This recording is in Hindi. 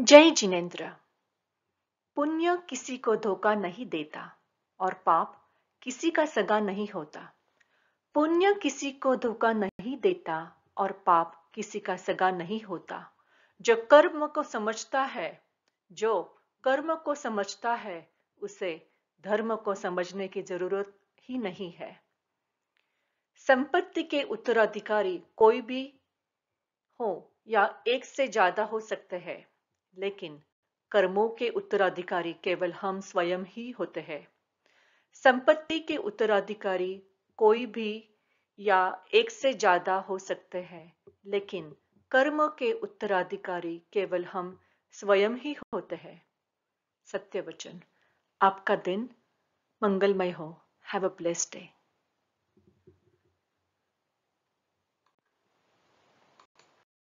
जय जिनेन्द्र पुण्य किसी को धोखा नहीं देता और पाप किसी का सगा नहीं होता पुण्य किसी को धोखा नहीं देता और पाप किसी का सगा नहीं होता जो कर्म को समझता है जो कर्म को समझता है उसे धर्म को समझने की जरूरत ही नहीं है संपत्ति के उत्तराधिकारी कोई भी हो या एक से ज्यादा हो सकते हैं लेकिन कर्मों के उत्तराधिकारी केवल हम स्वयं ही होते हैं संपत्ति के उत्तराधिकारी कोई भी या एक से ज्यादा हो सकते हैं लेकिन कर्म के उत्तराधिकारी केवल हम स्वयं ही होते हैं सत्य वचन आपका दिन मंगलमय हो हैव अ ब्लेस्ड डे